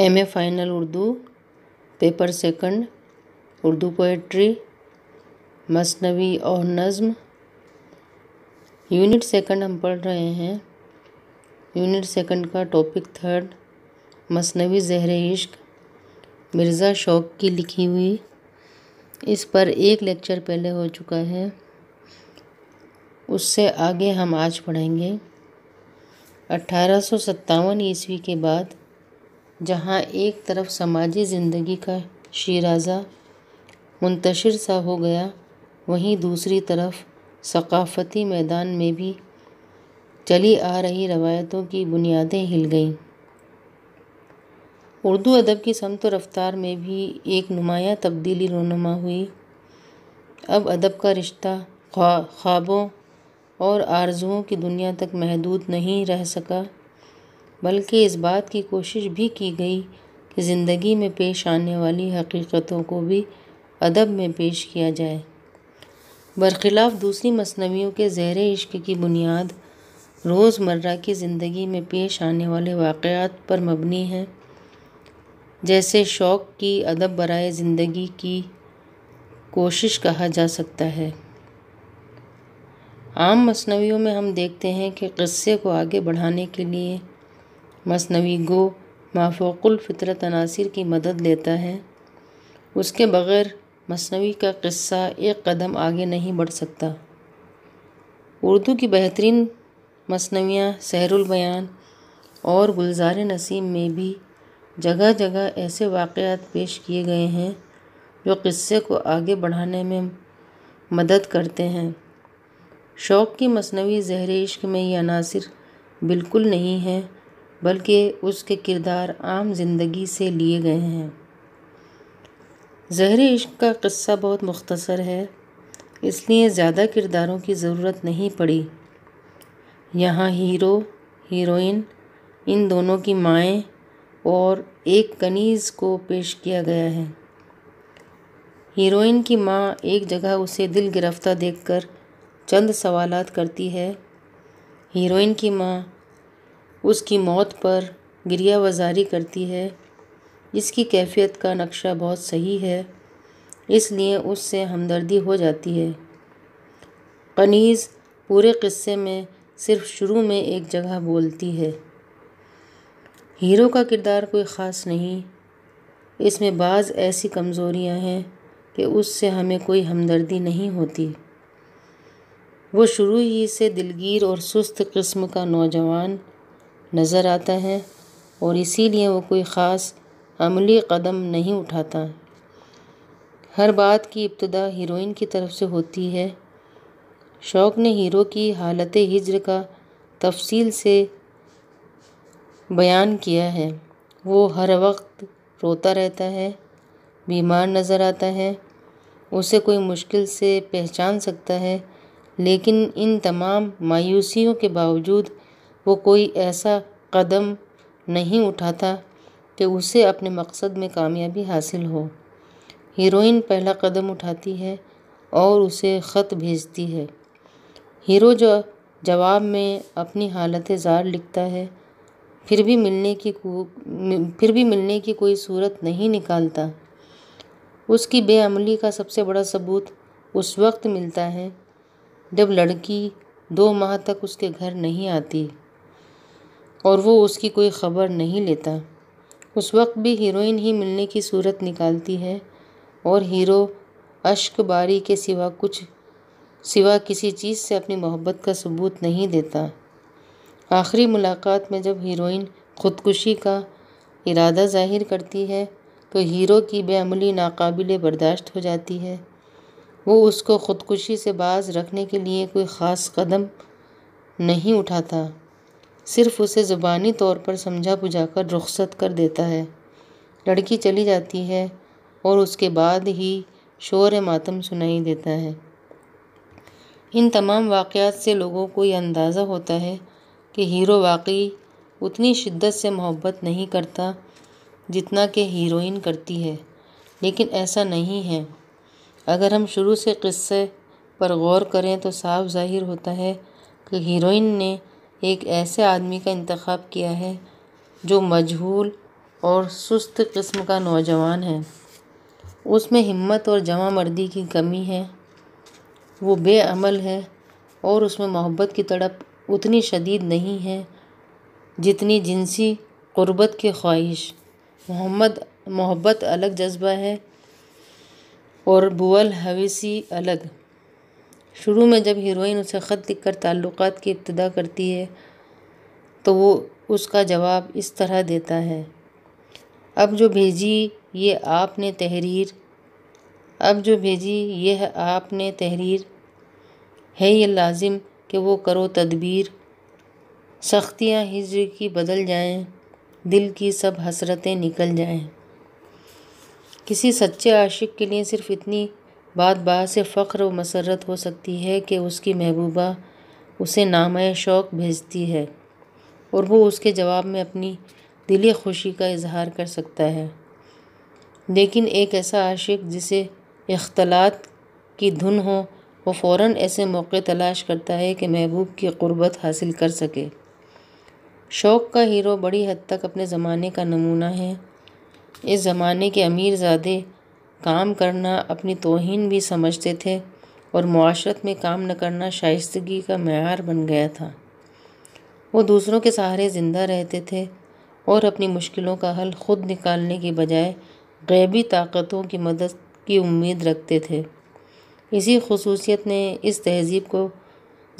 M A final Urdu paper second Urdu poetry मसनवी और नज़म यूनिट सेकंड हम पढ़ रहे हैं यूनिट सेकंड का टॉपिक थर्ड मसनवी जहर इश्क मिर्ज़ा शौक की लिखी हुई इस पर एक लेक्चर पहले हो चुका है उससे आगे हम आज पढ़ेंगे अट्ठारह सौ सत्तावन ईस्वी के बाद जहाँ एक तरफ समाजी ज़िंदगी का शराजा मुंतशिर सा हो गया वहीं दूसरी तरफ सक़ाफ़ती मैदान में भी चली आ रही रवायतों की बुनियादें हिल गईं उर्दू अदब की समत रफ्तार में भी एक नुमाया तब्दीली रोनुमा हुई अब अदब का रिश्ता ख्वा ख्वाबों और आरजुओं की दुनिया तक महदूद नहीं रह सका बल्कि इस बात की कोशिश भी की गई कि ज़िंदगी में पेश आने वाली हकीकतों को भी अदब में पेश किया जाए बरखिलाफ़ दूसरी मसनवियों के ज़हर इश्क की बुनियाद रोज़मर्रा की ज़िंदगी में पेश आने वाले वाक़ात पर मबनी है जैसे शौक़ की अदब बरए ज़िंदगी की कोशिश कहा जा सकता है आम मसनवियों में हम देखते हैं कि क़स्से को आगे बढ़ाने के लिए मसनवी गो माफ़ोक़ुलफ़ितरत अनासर की मदद लेता है उसके बग़ैर मसनवी का क़स्सा एक कदम आगे नहीं बढ़ सकता उर्दू की बेहतरीन मसनवियाँ सहरुलबयान और गुलजार नसीम में भी जगह जगह ऐसे वाक़ात पेश किए गए हैं जो क़स्से को आगे बढ़ाने में मदद करते हैं शौक़ की मसनवी जहर इश्क में यह अनासर बिल्कुल नहीं है बल्कि उसके किरदार आम ज़िंदगी से लिए गए हैं जहरी इश्क का क़स्सा बहुत मुख्तसर है इसलिए ज़्यादा किरदारों की ज़रूरत नहीं पड़ी यहाँ हीरो हीरोइन इन दोनों की माएँ और एक कनीज़ को पेश किया गया है हीरोइन की माँ एक जगह उसे दिल गिरफ्तार देखकर चंद सवालात करती है हीरोइन की माँ उसकी मौत पर गिरियावज़ारी करती है इसकी कैफ़ियत का नक्शा बहुत सही है इसलिए उससे हमदर्दी हो जाती है कनीज़ पूरे क़स्से में सिर्फ शुरू में एक जगह बोलती है हीरो का किरदार कोई ख़ास नहीं इसमें बाज़ ऐसी कमज़ोरियां हैं कि उससे हमें कोई हमदर्दी नहीं होती वो शुरू ही से दिलगीर और सुस्त किस्म का नौजवान नज़र आता है और इसीलिए वो कोई ख़ास अमली कदम नहीं उठाता हर बात की इब्तदा हीरोइन की तरफ से होती है शौक़ ने हीरो की हालत हिजर का तफसील से बयान किया है वो हर वक्त रोता रहता है बीमार नज़र आता है उसे कोई मुश्किल से पहचान सकता है लेकिन इन तमाम मायूसियों के बावजूद वो कोई ऐसा कदम नहीं उठाता कि उसे अपने मकसद में कामयाबी हासिल हो हीरोइन पहला कदम उठाती है और उसे ख़त भेजती है हीरो जो जवाब में अपनी हालत ज़ार लिखता है फिर भी मिलने की फिर भी मिलने की कोई सूरत नहीं निकालता उसकी बेअमली का सबसे बड़ा सबूत उस वक्त मिलता है जब लड़की दो माह तक उसके घर नहीं आती और वो उसकी कोई ख़बर नहीं लेता उस वक्त भी हीरोइन ही मिलने की सूरत निकालती है और हीरो बारी के सिवा कुछ सिवा किसी चीज़ से अपनी मोहब्बत का सबूत नहीं देता आखिरी मुलाकात में जब हीरोइन ख़ुदकुशी का इरादा जाहिर करती है तो हीरो की बेअमली नाकाबिल बर्दाश्त हो जाती है वो उसको ख़ुदकुशी से बाज रखने के लिए कोई ख़ास कदम नहीं उठाता सिर्फ उसे ज़ुबानी तौर पर समझा बुझा कर रुख्सत कर देता है लड़की चली जाती है और उसके बाद ही शोर मातम सुनाई देता है इन तमाम वाक़ात से लोगों को यह अंदाज़ा होता है कि हीरो वाकई उतनी शिद्दत से मोहब्बत नहीं करता जितना कि हीरोइन करती है लेकिन ऐसा नहीं है अगर हम शुरू से क़स्से पर गौर करें तो साफ जाहिर होता है कि हीरोइन ने एक ऐसे आदमी का इंतखब किया है जो मजहूल और सुस्त किस्म का नौजवान है उसमें हिम्मत और मर्दी की कमी है वो बेअमल है और उसमें मोहब्बत की तड़प उतनी शदीद नहीं है जितनी जिनसी क़ुरबत की ख्वाहिश मोहम्मद मोहब्बत अलग जज्बा है और बुअल हवेसी अलग शुरू में जब हीरोइन उसे ख़त लिखकर ताल्लुकात की इब्तदा करती है तो वो उसका जवाब इस तरह देता है अब जो भेजी ये आपने तहरीर अब जो भेजी यह आपने तहरीर है ये लाजिम कि वो करो तदबीर सख्तियाँ हिजर की बदल जाएं दिल की सब हसरतें निकल जाएं किसी सच्चे आशिक के लिए सिर्फ इतनी बात बात से फ़ख्र व मसरत हो सकती है कि उसकी महबूबा उसे नामय शौक़ भेजती है और वो उसके जवाब में अपनी दिली खुशी का इजहार कर सकता है लेकिन एक ऐसा आशिक जिसे अख्तलात की धुन हो वो फ़ौर ऐसे मौके तलाश करता है कि महबूब की क़ुरबत हासिल कर सके शौक़ का हीरो बड़ी हद तक अपने ज़माने का नमूना है इस ज़माने के अमीरज़ादे काम करना अपनी तोहन भी समझते थे और माशरत में काम न करना शाइस्तगी का मैार बन गया था वो दूसरों के सहारे ज़िंदा रहते थे और अपनी मुश्किलों का हल खुद निकालने के बजाय गैबी ताकतों की मदद की उम्मीद रखते थे इसी खसूसियत ने इस तहज़ीब को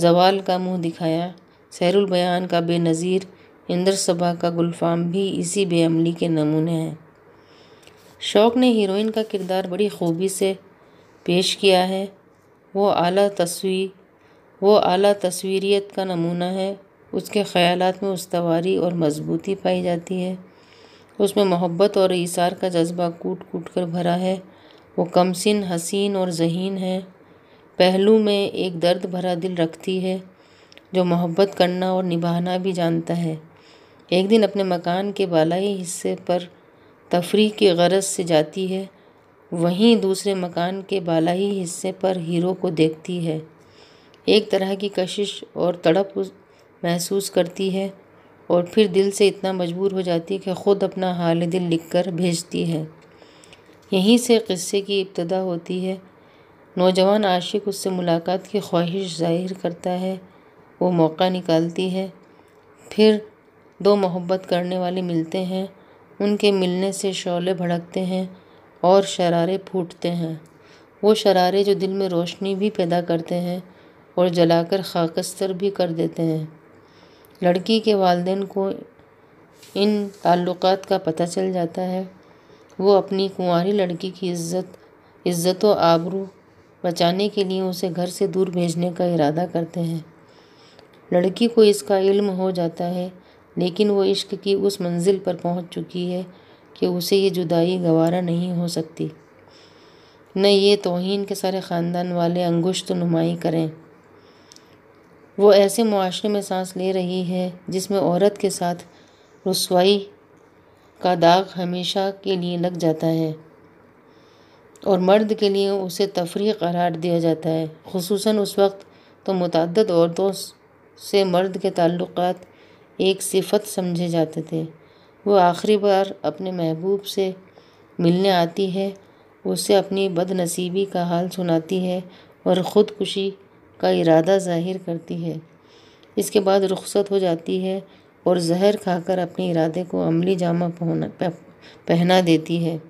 जवाल का मुंह दिखाया सैरुल बयान का बेनज़ीर इंद्र सभा का गुलफाम भी इसी बेअमली के नमूने हैं शौक़ ने हीरोइन का किरदार बड़ी ख़ूबी से पेश किया है वो आला तस्वीर वो आला तस्वीरियत का नमूना है उसके ख़यालात में उसवारी और मज़बूती पाई जाती है उसमें मोहब्बत और इसार का जज्बा कूट कूट कर भरा है वो कमसिन हसीन और जहीन है पहलू में एक दर्द भरा दिल रखती है जो मोहब्बत करना और निभाना भी जानता है एक दिन अपने मकान के बालाई हिस्से पर तफरी की गरज से जाती है वहीं दूसरे मकान के बालाही हिस्से पर हीरो को देखती है एक तरह की कशिश और तड़प महसूस करती है और फिर दिल से इतना मजबूर हो जाती है कि ख़ुद अपना हाल दिल लिख कर भेजती है यहीं से किस्से की इब्तदा होती है नौजवान आशिक उससे मुलाकात की ख्वाहिश जाहिर करता है वो मौका निकालती है फिर दो मोहब्बत करने वाले मिलते हैं उनके मिलने से शोले भड़कते हैं और शरारे फूटते हैं वो शरारे जो दिल में रोशनी भी पैदा करते हैं और जलाकर खाकस्तर भी कर देते हैं लड़की के वालदेन को इन ताल्लुकात का पता चल जाता है वो अपनी कुंवारी लड़की की इज्जत इज्जत व आबरू बचाने के लिए उसे घर से दूर भेजने का इरादा करते हैं लड़की को इसका इल्म हो जाता है लेकिन वो इश्क की उस मंजिल पर पहुंच चुकी है कि उसे ये जुदाई गवारा नहीं हो सकती न ये तोहन के सारे ख़ानदान वाले अंगुश्त नुमाई करें वो ऐसे मुआरे में सांस ले रही है जिसमें औरत के साथ रसवाई का दाग हमेशा के लिए लग जाता है और मर्द के लिए उसे तफरी करार दिया जाता है खसूस उस वक्त तो मतदद औरतों से मर्द के ताल्लुक़ात एक सिफ़त समझे जाते थे वो आखिरी बार अपने महबूब से मिलने आती है उसे अपनी बदनसीबी का हाल सुनाती है और ख़ुदकुशी का इरादा ज़ाहिर करती है इसके बाद रुखसत हो जाती है और जहर खाकर अपने इरादे को अमली जामा पहना देती है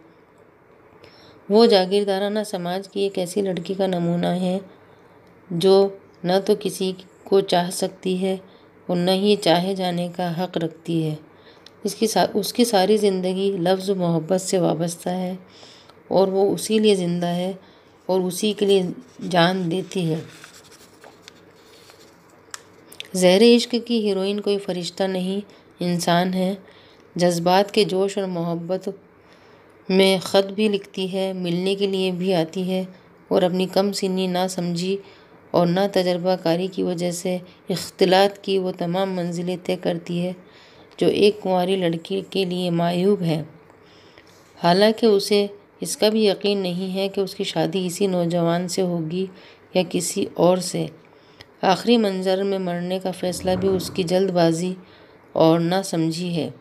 वो जागीरदाराना समाज की एक ऐसी लड़की का नमूना है जो न तो किसी को चाह सकती है और न ही चाहे जाने का हक़ रखती है इसकी उसकी सारी ज़िंदगी लफ्ज़ मोहब्बत से वाबस्ता है और वो उसी लिए ज़िंदा है और उसी के लिए जान देती है जहर इश्क की हीरोइन कोई फ़रिश्ता नहीं इंसान है जज्बात के जोश और मोहब्बत में ख़त भी लिखती है मिलने के लिए भी आती है और अपनी कम सीनी ना समझी और ना तजर्बाकारी की वजह से इख्तलात की वो तमाम मंज़िलें तय करती है जो एक कुंवारी लड़की के लिए मायूब है हालांकि उसे इसका भी यकीन नहीं है कि उसकी शादी इसी नौजवान से होगी या किसी और से आखिरी मंजर में मरने का फ़ैसला भी उसकी जल्दबाजी और ना समझी है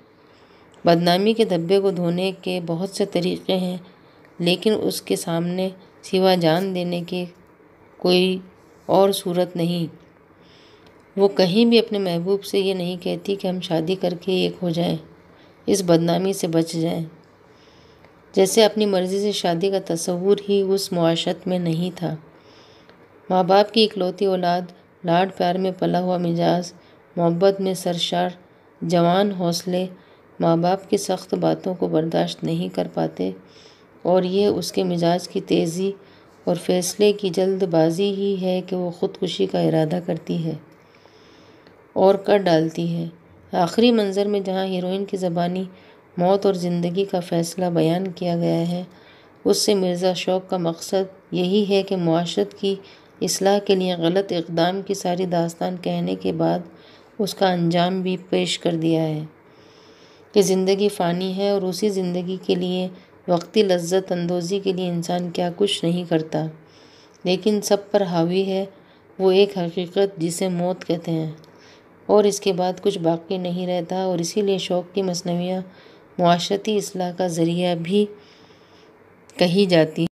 बदनामी के धब्बे को धोने के बहुत से तरीक़े हैं लेकिन उसके सामने सिवा जान देने के कोई और सूरत नहीं वो कहीं भी अपने महबूब से ये नहीं कहती कि हम शादी करके एक हो जाएं इस बदनामी से बच जाएं जैसे अपनी मर्ज़ी से शादी का तस्वूर ही उस मुआशत में नहीं था माँ बाप की इकलौती औलाद लाड प्यार में पला हुआ मिजाज मोहब्बत में सरशार जवान हौसले माँ बाप की सख्त बातों को बर्दाश्त नहीं कर पाते और ये उसके मिजाज की तेज़ी और फैसले की जल्दबाजी ही है कि वो ख़ुदकुशी का इरादा करती है और कर डालती है आखिरी मंज़र में जहाँ हीरोइन की ज़बानी मौत और ज़िंदगी का फ़ैसला बयान किया गया है उससे मिर्ज़ा शौक का मकसद यही है कि माशरत की असलाह के लिए गलत इकदाम की सारी दास्तान कहने के बाद उसका अंजाम भी पेश कर दिया है कि ज़िंदगी फ़ानी है और उसी ज़िंदगी के लिए वक्ती लज्जत अंदोज़ी के लिए इंसान क्या कुछ नहीं करता लेकिन सब पर हावी है वो एक हकीकत जिसे मौत कहते हैं और इसके बाद कुछ बाकी नहीं रहता और इसीलिए शौक़ की मसनवियाँ माशरती असलाह का ज़रिया भी कही जाती